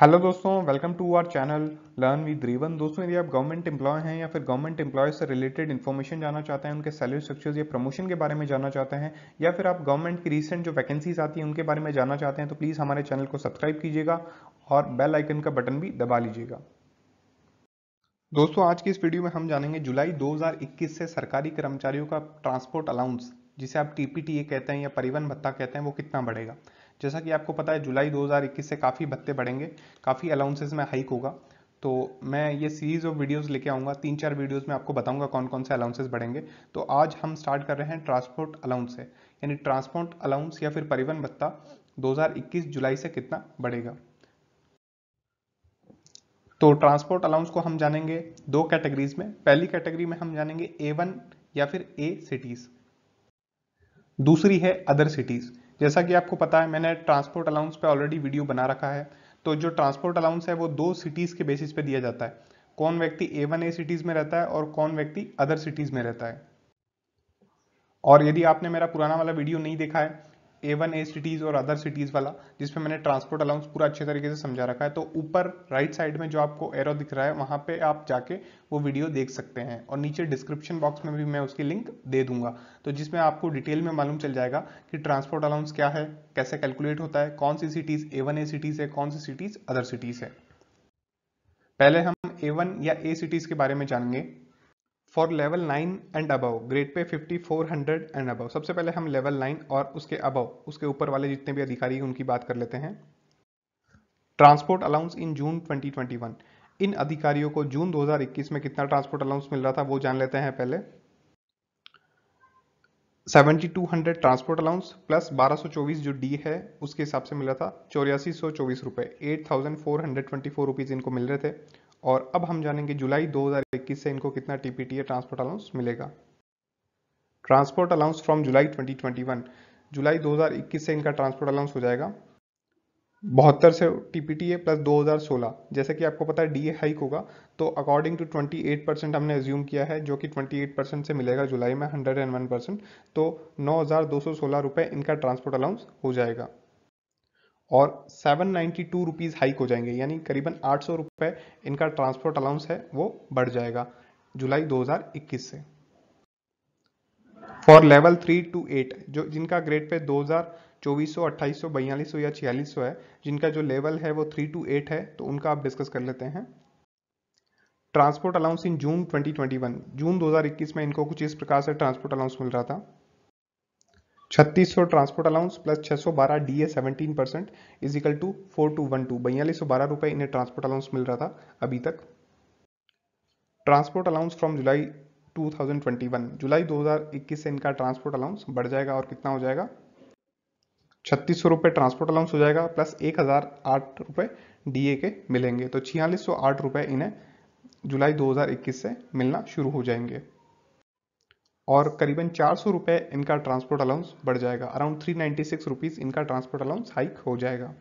hello दोस्तों welcome to our channel learn with रीवन दोस्तों यदि आप गवर्नमेंट एम्प्लॉय हैं या फिर गवर्नमेंट एम्प्लॉय से रिलेटेड इन्फॉर्मेशन जानना चाहते हैं उनके सैलरी स्ट्रक्चर्स या प्रमोशन के बारे में जानना चाहते हैं या फिर आप गवर्नमेंट की रिसेंट जो वैकेंसीज आती हैं उनके बारे में जानना चाहते हैं तो प्लीज़ हमारे चैनल को सब्सक्राइब कीजिएगा और बेल आइकन का बटन भी दबा लीजिएगा दोस्तों आज की इस वीडियो में हम जानेंगे जुलाई दो से सरकारी कर्मचारियों का ट्रांसपोर्ट अलाउंस जिसे आप टी कहते हैं या परिवहन भत्ता कहते हैं वो कितना बढ़ेगा जैसा कि आपको पता है जुलाई 2021 से काफ़ी भत्ते बढ़ेंगे काफ़ी अलाउंसेस में हाइक होगा तो मैं ये सीरीज़ ऑफ वीडियोस लेके आऊँगा तीन चार वीडियोस में आपको बताऊंगा कौन कौन से अलाउंसेस बढ़ेंगे तो आज हम स्टार्ट कर रहे हैं ट्रांसपोर्ट अलाउंस से यानी ट्रांसपोर्ट अलाउंस या फिर परिवहन भत्ता दो जुलाई से कितना बढ़ेगा तो ट्रांसपोर्ट अलाउंस को हम जानेंगे दो कैटेगरीज में पहली कैटेगरी में हम जानेंगे ए वन या फिर ए सिटीज़ दूसरी है अदर सिटीज़ जैसा कि आपको पता है मैंने ट्रांसपोर्ट अलाउंस पे ऑलरेडी वीडियो बना रखा है तो जो ट्रांसपोर्ट अलाउंस है वो दो सिटीज़ के बेसिस पे दिया जाता है कौन व्यक्ति ए वन ए सिटीज़ में रहता है और कौन व्यक्ति अदर सिटीज़ में रहता है और यदि आपने मेरा पुराना वाला वीडियो नहीं देखा है ए वन ए सिटीज़ और अदर सिटीज़ वाला जिसमें मैंने ट्रांसपोर्ट अलाउंस पूरा अच्छे तरीके से समझा रखा है तो ऊपर राइट साइड में जो आपको एरो दिख रहा है वहाँ पे आप जाके वो वीडियो देख सकते हैं और नीचे डिस्क्रिप्शन बॉक्स में भी मैं उसकी लिंक दे दूंगा तो जिसमें आपको डिटेल में मालूम चल जाएगा कि ट्रांसपोर्ट अलाउंस क्या है कैसे कैलकुलेट होता है कौन सी cities A one A cities है कौन सी सिटीज़ अदर सिटीज़ है पहले हम ए वन या ए सिटीज़ के बारे में जानेंगे for level nine and above grade pay fifty four hundred and above सबसे पहले हम लेवल नाइन और उसके अबव उसके ऊपर वाले जितने भी अधिकारी हैं उनकी बात कर लेते हैं ट्रांसपोर्ट अलाउंस इन जून 2021 इन अधिकारियों को जून 2021 में कितना ट्रांसपोर्ट अलाउंस मिल रहा था वो जान लेते हैं पहले 7200 ट्रांसपोर्ट अलाउंस प्लस 1224 जो डी है उसके हिसाब से मिल रहा था चौरासी सौ चौबीस रुपये eight thousand four hundred twenty four rupees इनको मिल रहे थे और अब हम जानेंगे जुलाई 2021 से इनको कितना टीपीटी ट्रांसपोर्ट अलाउंस मिलेगा transport allowance from July 2021 July 2021 से इनका ट्रांसपोर्ट अलाउंस हो जाएगा बहत्तर से टीपीटी प्लस 2016 जैसे कि आपको पता है डीए हाइक होगा तो अकॉर्डिंग टू 28 परसेंट हमने एज्यूम किया है जो कि 28 परसेंट से मिलेगा जुलाई में 101 परसेंट तो नौ हज़ार इनका ट्रांसपोर्ट अलाउंस हो जाएगा और seven ninety two rupees hike हो जाएंगे यानी करीबन आठ सौ रुपये इनका ट्रांसपोर्ट अलाउंस है वो बढ़ जाएगा जुलाई 2021 से for level three to eight जो जिनका ग्रेड पे दो हज़ार चौबीस सौ अट्ठाईस सौ बयालीस सौ या छियालीस सौ है जिनका जो लेवल है वो थ्री टू एट है तो उनका आप डिस्कस कर लेते हैं ट्रांसपोर्ट अलाउंस इन जून 2021 जून 2021 में इनको कुछ इस प्रकार से ट्रांसपोर्ट अलाउंस मिल रहा था छत्तीस सौ ट्रांसपोर्ट अलाउंस प्लस छह सौ बारह D A seventeen percent is equal to four two one two बयालीस सौ बारह रुपए इन्हें ट्रांसपोर्ट अलाउंस मिल रहा था अभी तक transport allowance from July 2021 July 2021 से इनका ट्रांसपोर्ट अलाउंस बढ़ जाएगा और कितना हो जाएगा छत्तीस सौ रुपये ट्रांसपोर्ट अलाउंस हो जाएगा प्लस एक हज़ार आठ रुपये डी के मिलेंगे तो छियालीस सौ आठ रुपये इन्हें जुलाई 2021 से मिलना शुरू हो जाएंगे और करीबन चार सौ रुपये इनका ट्रांसपोर्ट अलाउंस बढ़ जाएगा around three ninety six rupees इनका ट्रांसपोर्ट अलाउंस हाइक हो जाएगा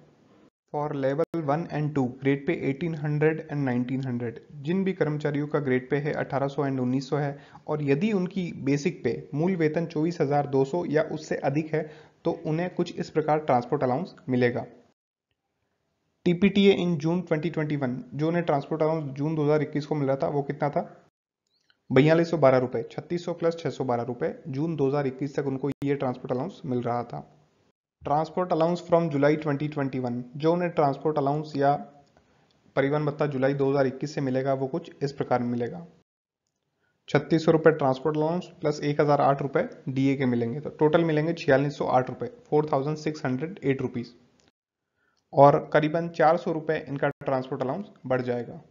for level one and two grade pay eighteen hundred and nineteen hundred जिन भी कर्मचारियों का ग्रेड पे है अठारह सौ एंड उन्नीस सौ है और यदि उनकी बेसिक पे मूल वेतन चौबीस हज़ार दो सौ या उससे अधिक है तो उन्हें कुछ इस प्रकार ट्रांसपोर्ट अलाउंस मिलेगा ए इन जून वन जो उन्हें ट्रांसपोर्ट अलाउंस जून दो हजार इक्कीस को मिला था वो कितना था बयालीस सौ बारह रुपये छत्तीस सौ प्लस छः सौ बारह रुपये जून 2021 तक उनको ये ट्रांसपोर्ट अलाउंस मिल रहा था ट्रांसपोर्ट अलाउंस फ्रॉम जुलाई 2021 जो उन्हें ट्रांसपोर्ट अलाउंस या परिवहन भत्ता जुलाई 2021 से मिलेगा वो कुछ इस प्रकार मिलेगा छत्तीस सौ रुपये ट्रांसपोर्ट अलाउंस प्लस एक हज़ार आठ रुपये डी के मिलेंगे तो टोटल मिलेंगे छियालीस सौ आठ रुपये four thousand six hundred eight rupees और करीबन चार सौ रुपये इनका ट्रांसपोर्ट अलाउंस बढ़ जाएगा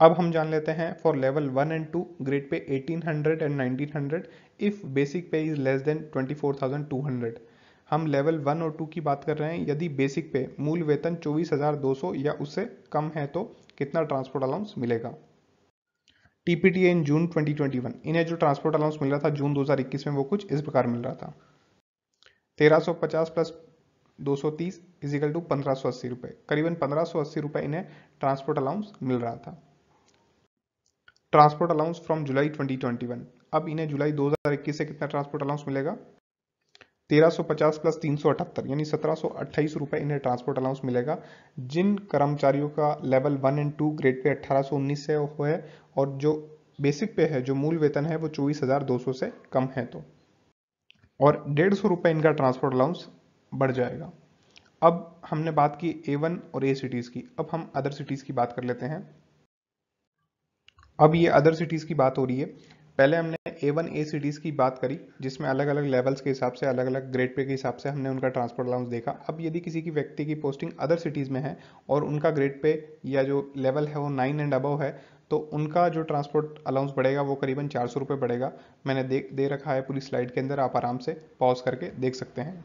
अब हम जान लेते हैं for level one and two grade pay 1800 and 1900 if basic pay is less than 24,200 हम लेवल वन और टू की बात कर रहे हैं यदि बेसिक पे मूल वेतन 24,200 या उससे कम है तो कितना ट्रांसपोर्ट अलाउंस मिलेगा टीपीटीए इन जून 2021 इन्हें जो ट्रांसपोर्ट अलाउंस मिल रहा था जून 2021 में वो कुछ इस प्रकार मिल रहा था 1350 प्लस 230 इजिकल टू पंद्रह सौ अस्सी रुपये करीबन पंद्रह सौ अस्सी रुपये इन्हें ट्रांसपोर्ट अलाउंस मिल रहा था ट्रांसपोर्ट अलाउंस फ्रॉम जुलाई 2021 अब इन्हें जुलाई 2021 से कितना ट्रांसपोर्ट अलाउंस मिलेगा 1350 प्लस तीन यानी सत्रह रुपए इन्हें ट्रांसपोर्ट अलाउंस मिलेगा जिन कर्मचारियों का level one and two grade pay 1819 से है और जो बेसिक पे है जो मूल वेतन है वो चौबीस से कम है तो और डेढ़ सौ इनका ट्रांसपोर्ट अलाउंस बढ़ जाएगा अब हमने बात की ए वन और ए सिटीज़ की अब हम अदर सिटीज़ की बात कर लेते हैं अब ये अदर सिटीज़ की बात हो रही है पहले हमने ए वन ए सिटीज़ की बात करी जिसमें अलग अलग लेवल्स के हिसाब से अलग अलग ग्रेड पे के हिसाब से हमने उनका ट्रांसपोर्ट अलाउंस देखा अब यदि किसी की व्यक्ति की पोस्टिंग अदर सिटीज़ में है और उनका ग्रेड पे या जो लेवल है वो नाइन एंड अबव है तो उनका जो ट्रांसपोर्ट अलाउंस बढ़ेगा वो करीबन चार सौ रुपये बढ़ेगा मैंने दे दे रखा है पूरी स्लाइड के अंदर आप आराम से पॉज करके देख सकते हैं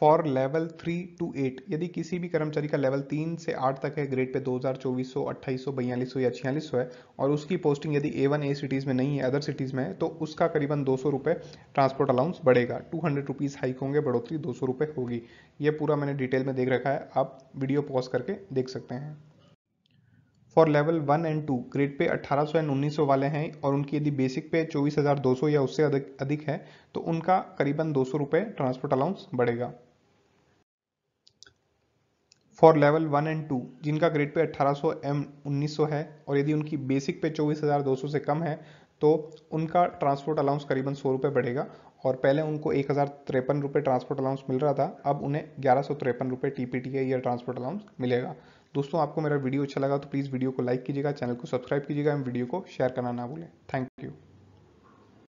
for level three to eight यदि किसी भी कर्मचारी का लेवल तीन से आठ तक है ग्रेड पे दो हज़ार चौबीस सौ अट्ठाईस सौ बयालीस सौ या छियालीस सौ है और उसकी पोस्टिंग यदि ए वन ए सिटीज़ में नहीं है अदर सिटीज़ में है तो उसका करीबन दो सौ रुपये ट्रांसपोर्ट अलाउंस बढ़ेगा टू हंड्रेड रुपीज़ हाइक होंगे बढ़ोतरी दो सौ रुपये होगी ये पूरा मैंने डिटेल में देख रखा है आप वीडियो पॉज करके देख सकते हैं for level one and two grade pay 1800 and 1900 वाले हैं और उनकी यदि बेसिक पे 24,200 या उससे अधिक अधिक है तो उनका करीबन दो सौ ट्रांसपोर्ट अलाउंस बढ़ेगा for level one and two जिनका ग्रेड पे 1800 एम 1900 है और यदि उनकी बेसिक पे 24,200 से कम है तो उनका ट्रांसपोर्ट अलाउंस करीबन सौ रुपये बढ़ेगा और पहले उनको एक हज़ार रुपये ट्रांसपोर्ट अलाउंस मिल रहा था अब उन्हें ग्यारह सौ तिरपन रुपये टी पी टी या ट्रांसपोर्ट अलाउंस मिलेगा दोस्तों आपको मेरा वीडियो अच्छा लगा तो प्लीज़ वीडियो को लाइक कीजिएगा चैनल को सब्सक्राइब कीजिएगा एवं वीडियो को शेयर करना ना भूलें थैंक यू